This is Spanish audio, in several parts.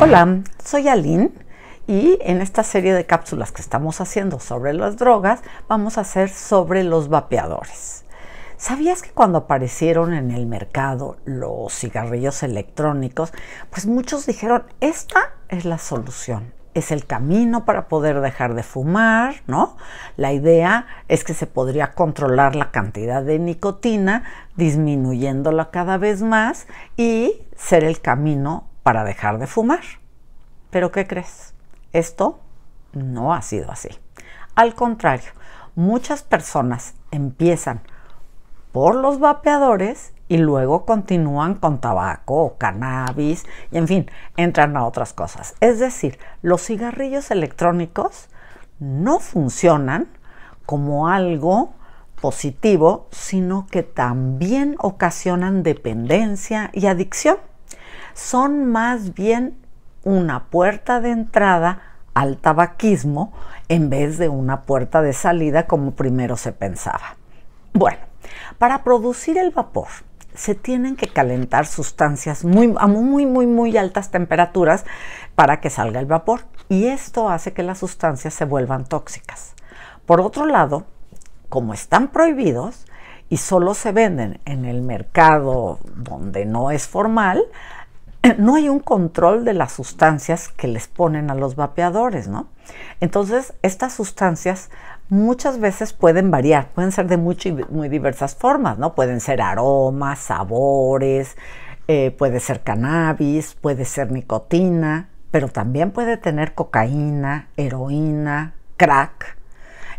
Hola, soy Aline y en esta serie de cápsulas que estamos haciendo sobre las drogas vamos a hacer sobre los vapeadores. ¿Sabías que cuando aparecieron en el mercado los cigarrillos electrónicos, pues muchos dijeron, esta es la solución, es el camino para poder dejar de fumar, ¿no? La idea es que se podría controlar la cantidad de nicotina, disminuyéndola cada vez más y ser el camino para dejar de fumar. Pero ¿qué crees? Esto no ha sido así. Al contrario, muchas personas empiezan por los vapeadores y luego continúan con tabaco, o cannabis, y en fin, entran a otras cosas. Es decir, los cigarrillos electrónicos no funcionan como algo positivo, sino que también ocasionan dependencia y adicción. Son más bien una puerta de entrada al tabaquismo en vez de una puerta de salida como primero se pensaba. Bueno, para producir el vapor se tienen que calentar sustancias muy, a muy, muy, muy altas temperaturas para que salga el vapor. Y esto hace que las sustancias se vuelvan tóxicas. Por otro lado, como están prohibidos y solo se venden en el mercado donde no es formal, no hay un control de las sustancias que les ponen a los vapeadores, ¿no? Entonces, estas sustancias muchas veces pueden variar, pueden ser de mucho, muy diversas formas, ¿no? Pueden ser aromas, sabores, eh, puede ser cannabis, puede ser nicotina, pero también puede tener cocaína, heroína, crack.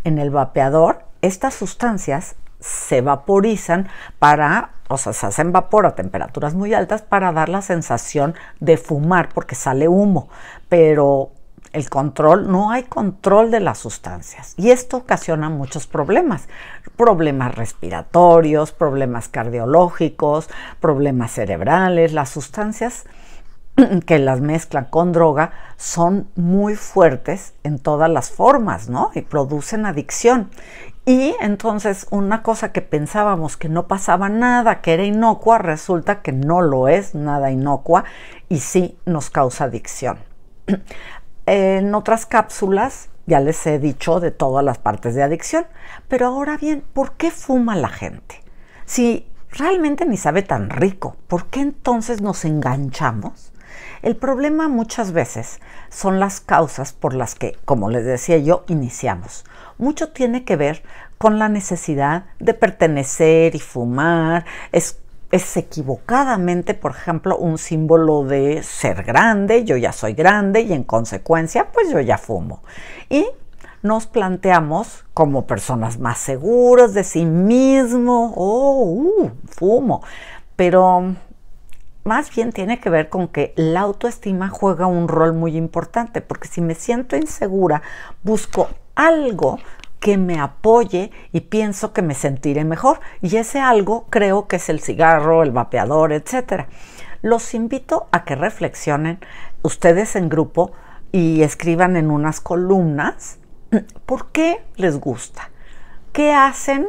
En el vapeador, estas sustancias se vaporizan para, o sea, se hacen vapor a temperaturas muy altas para dar la sensación de fumar porque sale humo, pero el control, no hay control de las sustancias y esto ocasiona muchos problemas, problemas respiratorios, problemas cardiológicos, problemas cerebrales, las sustancias que las mezclan con droga son muy fuertes en todas las formas, ¿no? Y producen adicción. Y entonces una cosa que pensábamos que no pasaba nada, que era inocua, resulta que no lo es nada inocua y sí nos causa adicción. en otras cápsulas ya les he dicho de todas las partes de adicción. Pero ahora bien, ¿por qué fuma la gente? Si realmente ni sabe tan rico, ¿por qué entonces nos enganchamos? El problema muchas veces son las causas por las que, como les decía yo, iniciamos. Mucho tiene que ver con la necesidad de pertenecer y fumar, es es equivocadamente, por ejemplo, un símbolo de ser grande, yo ya soy grande y en consecuencia, pues yo ya fumo. Y nos planteamos como personas más seguras de sí mismo, oh, uh, fumo, pero más bien tiene que ver con que la autoestima juega un rol muy importante, porque si me siento insegura, busco algo que me apoye y pienso que me sentiré mejor. Y ese algo creo que es el cigarro, el vapeador, etc. Los invito a que reflexionen ustedes en grupo y escriban en unas columnas por qué les gusta, qué hacen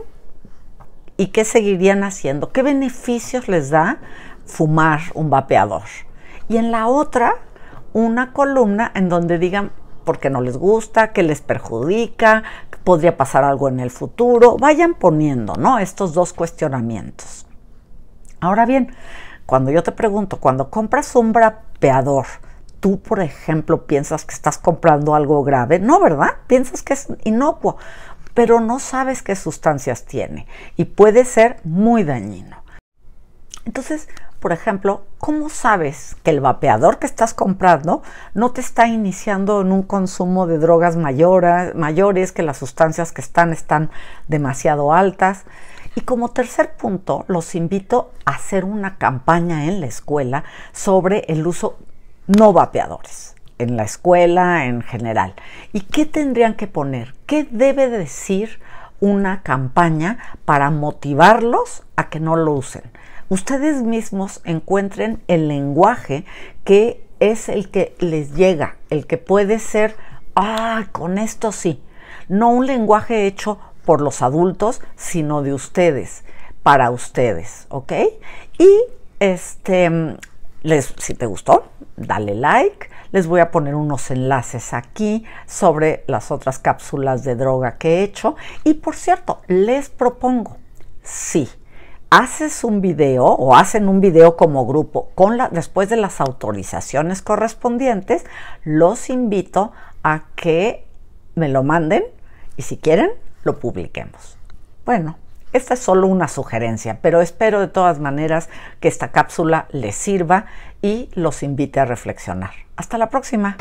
y qué seguirían haciendo, qué beneficios les da fumar un vapeador. Y en la otra, una columna en donde digan porque no les gusta, que les perjudica, podría pasar algo en el futuro. Vayan poniendo, ¿no? Estos dos cuestionamientos. Ahora bien, cuando yo te pregunto, cuando compras un brapeador, tú, por ejemplo, piensas que estás comprando algo grave, no, ¿verdad? Piensas que es inocuo, pero no sabes qué sustancias tiene y puede ser muy dañino. Entonces, por ejemplo, ¿cómo sabes que el vapeador que estás comprando no te está iniciando en un consumo de drogas mayores, mayores, que las sustancias que están están demasiado altas? Y como tercer punto, los invito a hacer una campaña en la escuela sobre el uso no vapeadores, en la escuela en general. ¿Y qué tendrían que poner? ¿Qué debe decir una campaña para motivarlos a que no lo usen? ustedes mismos encuentren el lenguaje que es el que les llega, el que puede ser, ah, con esto sí, no un lenguaje hecho por los adultos, sino de ustedes, para ustedes, ¿ok? Y este, mm, les, si te gustó, dale like. Les voy a poner unos enlaces aquí sobre las otras cápsulas de droga que he hecho. Y por cierto, les propongo, sí haces un video o hacen un video como grupo con después de las autorizaciones correspondientes, los invito a que me lo manden y si quieren lo publiquemos. Bueno, esta es solo una sugerencia, pero espero de todas maneras que esta cápsula les sirva y los invite a reflexionar. Hasta la próxima.